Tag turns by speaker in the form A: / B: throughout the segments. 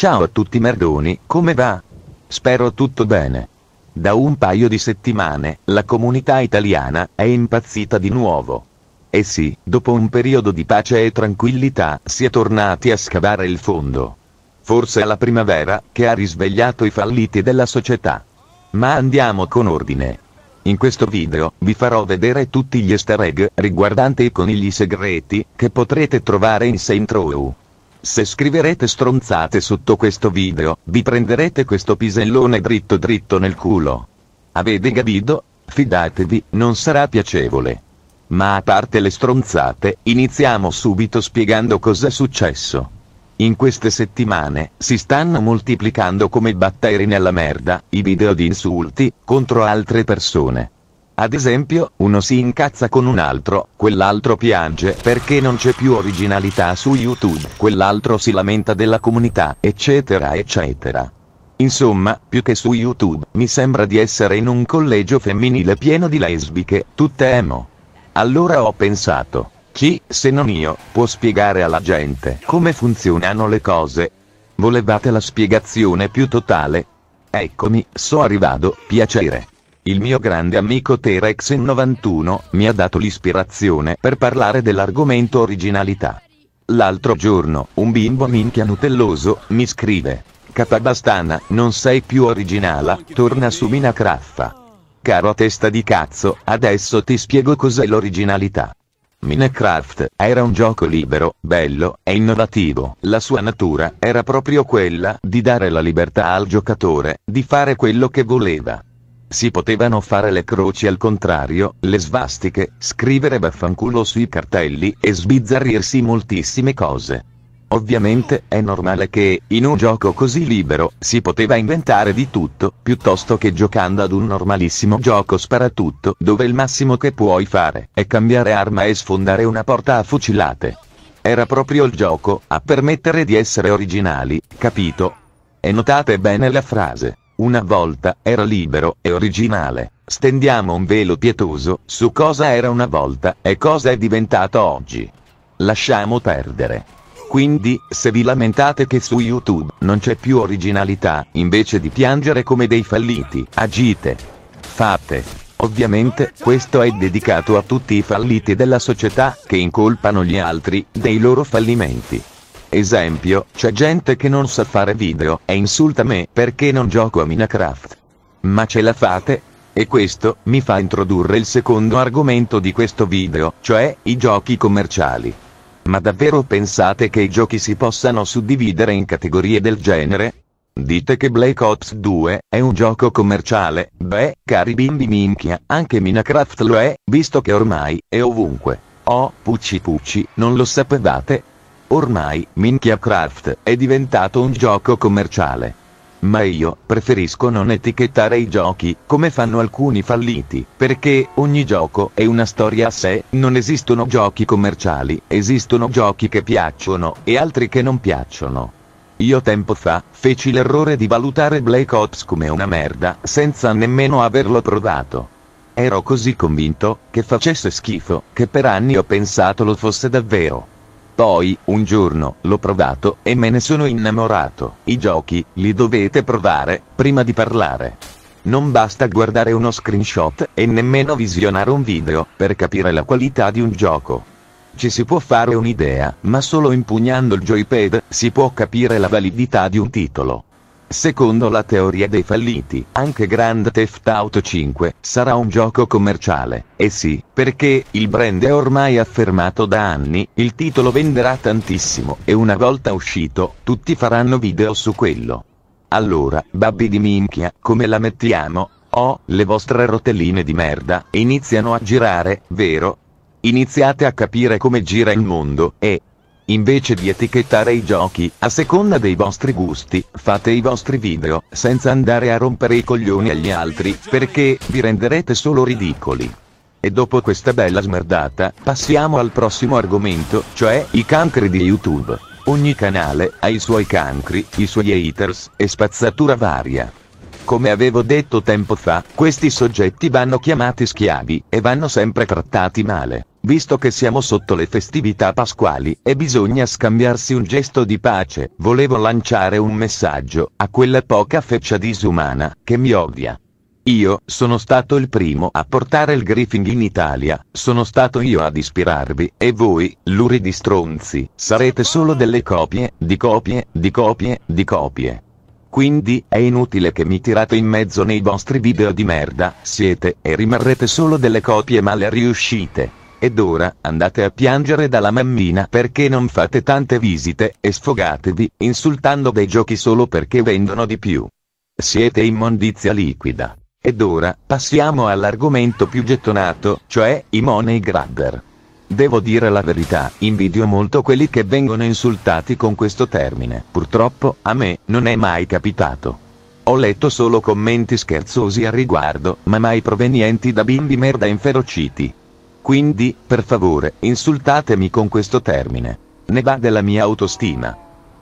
A: Ciao a tutti merdoni, come va? Spero tutto bene. Da un paio di settimane, la comunità italiana è impazzita di nuovo. E eh sì, dopo un periodo di pace e tranquillità, si è tornati a scavare il fondo. Forse è la primavera, che ha risvegliato i falliti della società. Ma andiamo con ordine. In questo video, vi farò vedere tutti gli easter egg, riguardanti i conigli segreti, che potrete trovare in Saint Row. Se scriverete stronzate sotto questo video, vi prenderete questo pisellone dritto dritto nel culo. Avete capito? Fidatevi, non sarà piacevole. Ma a parte le stronzate, iniziamo subito spiegando cos'è successo. In queste settimane, si stanno moltiplicando come batteri nella merda, i video di insulti, contro altre persone. Ad esempio, uno si incazza con un altro, quell'altro piange perché non c'è più originalità su YouTube, quell'altro si lamenta della comunità, eccetera eccetera. Insomma, più che su YouTube, mi sembra di essere in un collegio femminile pieno di lesbiche, tutte emo. Allora ho pensato, chi, se non io, può spiegare alla gente come funzionano le cose? Volevate la spiegazione più totale? Eccomi, so arrivato, piacere. Il mio grande amico t 91 mi ha dato l'ispirazione per parlare dell'argomento originalità. L'altro giorno, un bimbo minchia nutelloso mi scrive: Capabastana, non sei più originala, torna su Minacraffa. Caro testa di cazzo, adesso ti spiego cos'è l'originalità. Minecraft era un gioco libero, bello e innovativo. La sua natura era proprio quella di dare la libertà al giocatore di fare quello che voleva. Si potevano fare le croci al contrario, le svastiche, scrivere baffanculo sui cartelli e sbizzarrirsi moltissime cose. Ovviamente, è normale che, in un gioco così libero, si poteva inventare di tutto, piuttosto che giocando ad un normalissimo gioco sparatutto, dove il massimo che puoi fare è cambiare arma e sfondare una porta a fucilate. Era proprio il gioco a permettere di essere originali, capito? E notate bene la frase. Una volta era libero e originale. Stendiamo un velo pietoso su cosa era una volta e cosa è diventato oggi. Lasciamo perdere. Quindi, se vi lamentate che su YouTube non c'è più originalità, invece di piangere come dei falliti, agite. Fate. Ovviamente, questo è dedicato a tutti i falliti della società, che incolpano gli altri, dei loro fallimenti. Esempio, c'è gente che non sa fare video e insulta me perché non gioco a Minecraft. Ma ce la fate? E questo mi fa introdurre il secondo argomento di questo video, cioè i giochi commerciali. Ma davvero pensate che i giochi si possano suddividere in categorie del genere? Dite che Black Ops 2 è un gioco commerciale, beh, cari bimbi minchia, anche Minecraft lo è, visto che ormai è ovunque. Oh, pucci pucci, non lo sapevate? Ormai, Minecraft è diventato un gioco commerciale. Ma io preferisco non etichettare i giochi, come fanno alcuni falliti, perché ogni gioco è una storia a sé, non esistono giochi commerciali, esistono giochi che piacciono e altri che non piacciono. Io tempo fa, feci l'errore di valutare Black Ops come una merda, senza nemmeno averlo provato. Ero così convinto, che facesse schifo, che per anni ho pensato lo fosse davvero. Poi, un giorno, l'ho provato e me ne sono innamorato. I giochi, li dovete provare, prima di parlare. Non basta guardare uno screenshot, e nemmeno visionare un video, per capire la qualità di un gioco. Ci si può fare un'idea, ma solo impugnando il joypad si può capire la validità di un titolo. Secondo la teoria dei falliti, anche Grand Theft Auto 5 sarà un gioco commerciale. E sì, perché il brand è ormai affermato da anni, il titolo venderà tantissimo e una volta uscito, tutti faranno video su quello. Allora, babbi di minchia, come la mettiamo? Oh, le vostre rotelline di merda iniziano a girare, vero? Iniziate a capire come gira il mondo e Invece di etichettare i giochi, a seconda dei vostri gusti, fate i vostri video, senza andare a rompere i coglioni agli altri, perché vi renderete solo ridicoli. E dopo questa bella smerdata, passiamo al prossimo argomento, cioè i cancri di YouTube. Ogni canale ha i suoi cancri, i suoi haters e spazzatura varia. Come avevo detto tempo fa, questi soggetti vanno chiamati schiavi e vanno sempre trattati male visto che siamo sotto le festività pasquali e bisogna scambiarsi un gesto di pace, volevo lanciare un messaggio a quella poca feccia disumana che mi odia. Io sono stato il primo a portare il griffing in Italia, sono stato io ad ispirarvi, e voi, luridi stronzi, sarete solo delle copie, di copie, di copie, di copie. Quindi è inutile che mi tirate in mezzo nei vostri video di merda, siete e rimarrete solo delle copie male riuscite. Ed ora andate a piangere dalla mammina perché non fate tante visite e sfogatevi insultando dei giochi solo perché vendono di più. Siete immondizia liquida. Ed ora passiamo all'argomento più gettonato, cioè i money grabber. Devo dire la verità, invidio molto quelli che vengono insultati con questo termine. Purtroppo, a me, non è mai capitato. Ho letto solo commenti scherzosi a riguardo, ma mai provenienti da bimbi merda inferociti. Quindi, per favore, insultatemi con questo termine. Ne va della mia autostima.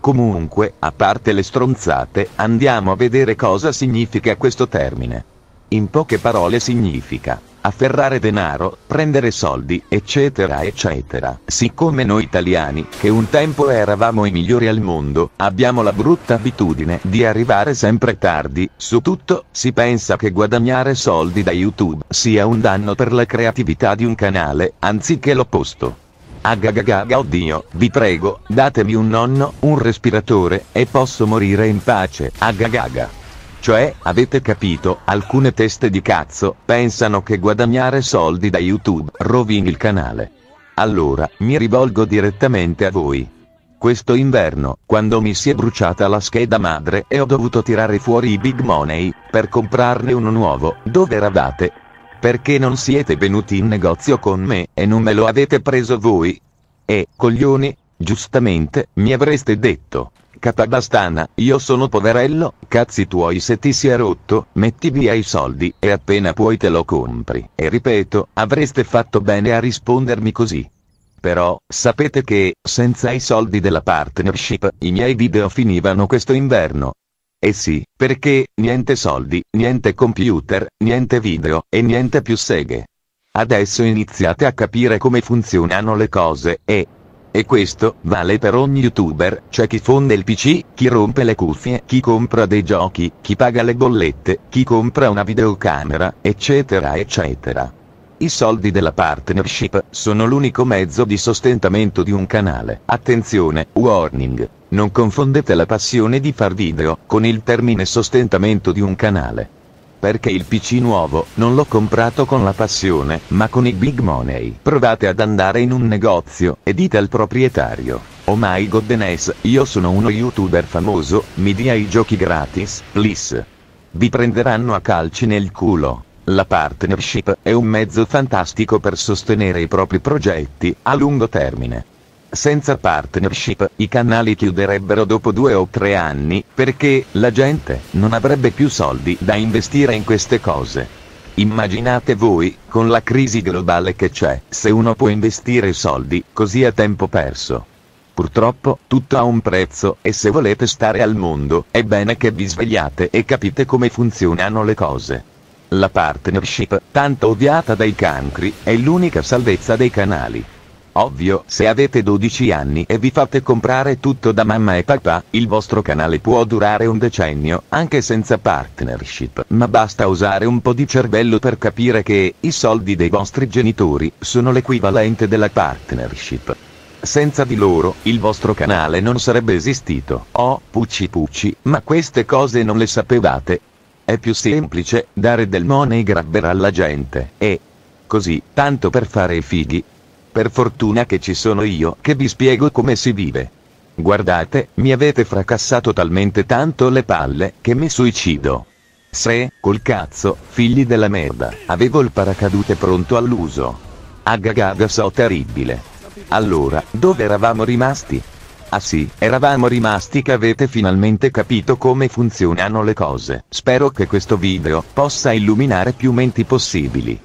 A: Comunque, a parte le stronzate, andiamo a vedere cosa significa questo termine. In poche parole significa afferrare denaro, prendere soldi, eccetera eccetera. Siccome noi italiani, che un tempo eravamo i migliori al mondo, abbiamo la brutta abitudine di arrivare sempre tardi, su tutto, si pensa che guadagnare soldi da YouTube sia un danno per la creatività di un canale, anziché l'opposto. Agagagaga oddio, vi prego, datemi un nonno, un respiratore, e posso morire in pace, agagaga. Cioè, avete capito, alcune teste di cazzo pensano che guadagnare soldi da YouTube rovini il canale. Allora, mi rivolgo direttamente a voi. Questo inverno, quando mi si è bruciata la scheda madre e ho dovuto tirare fuori i big money, per comprarne uno nuovo, dove eravate? Perché non siete venuti in negozio con me e non me lo avete preso voi? E, eh, coglioni, giustamente, mi avreste detto. Catadastana, io sono poverello, cazzi tuoi se ti sia rotto, metti via i soldi, e appena puoi te lo compri. E ripeto, avreste fatto bene a rispondermi così. Però, sapete che, senza i soldi della partnership, i miei video finivano questo inverno. Eh sì, perché, niente soldi, niente computer, niente video, e niente più seghe. Adesso iniziate a capire come funzionano le cose, e, e questo vale per ogni youtuber, cioè chi fonde il PC, chi rompe le cuffie, chi compra dei giochi, chi paga le bollette, chi compra una videocamera, eccetera eccetera. I soldi della partnership sono l'unico mezzo di sostentamento di un canale. Attenzione, warning. Non confondete la passione di far video con il termine sostentamento di un canale. Perché il PC nuovo non l'ho comprato con la passione, ma con i big money. Provate ad andare in un negozio e dite al proprietario. Oh my godness, io sono uno youtuber famoso, mi dia i giochi gratis, please. Vi prenderanno a calci nel culo. La partnership è un mezzo fantastico per sostenere i propri progetti a lungo termine. Senza partnership, i canali chiuderebbero dopo due o tre anni, perché la gente non avrebbe più soldi da investire in queste cose. Immaginate voi, con la crisi globale che c'è, se uno può investire soldi, così è tempo perso. Purtroppo, tutto ha un prezzo, e se volete stare al mondo, è bene che vi svegliate e capite come funzionano le cose. La partnership, tanto odiata dai cancri, è l'unica salvezza dei canali. Ovvio, se avete 12 anni e vi fate comprare tutto da mamma e papà, il vostro canale può durare un decennio, anche senza partnership, ma basta usare un po' di cervello per capire che i soldi dei vostri genitori sono l'equivalente della partnership. Senza di loro, il vostro canale non sarebbe esistito. Oh, pucci pucci, ma queste cose non le sapevate? È più semplice dare del money grabber alla gente e così, tanto per fare i fighi, per fortuna che ci sono io che vi spiego come si vive. Guardate, mi avete fracassato talmente tanto le palle che mi suicido. Se, col cazzo, figli della merda, avevo il paracadute pronto all'uso. Agagaga so terribile. Allora, dove eravamo rimasti? Ah sì, eravamo rimasti che avete finalmente capito come funzionano le cose. Spero che questo video possa illuminare più menti possibili.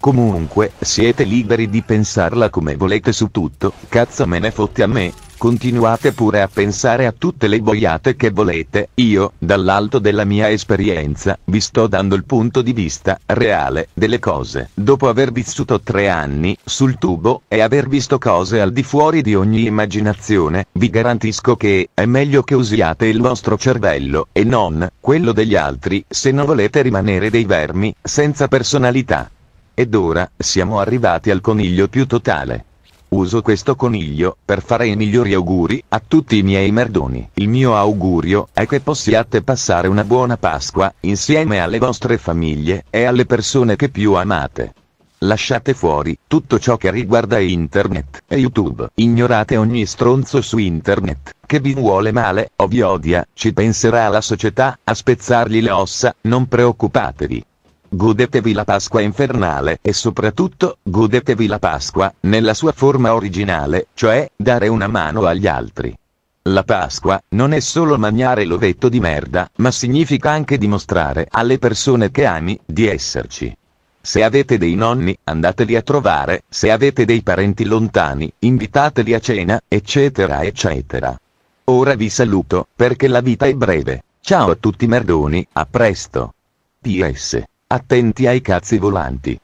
A: Comunque, siete liberi di pensarla come volete su tutto, cazzo me ne fotte a me, continuate pure a pensare a tutte le boiate che volete, io, dall'alto della mia esperienza, vi sto dando il punto di vista reale delle cose. Dopo aver vissuto tre anni sul tubo e aver visto cose al di fuori di ogni immaginazione, vi garantisco che è meglio che usiate il vostro cervello e non quello degli altri se non volete rimanere dei vermi senza personalità. Ed ora, siamo arrivati al coniglio più totale. Uso questo coniglio, per fare i migliori auguri, a tutti i miei merdoni. Il mio augurio, è che possiate passare una buona Pasqua, insieme alle vostre famiglie, e alle persone che più amate. Lasciate fuori tutto ciò che riguarda internet e YouTube. Ignorate ogni stronzo su internet che vi vuole male o vi odia. Ci penserà la società a spezzargli le ossa, non preoccupatevi godetevi la Pasqua infernale e soprattutto, godetevi la Pasqua, nella sua forma originale, cioè, dare una mano agli altri. La Pasqua non è solo mangiare l'ovetto di merda, ma significa anche dimostrare alle persone che ami di esserci. Se avete dei nonni, andateli a trovare, se avete dei parenti lontani, invitateli a cena, eccetera eccetera. Ora vi saluto, perché la vita è breve. Ciao a tutti merdoni, a presto. PS Attenti ai cazzi volanti.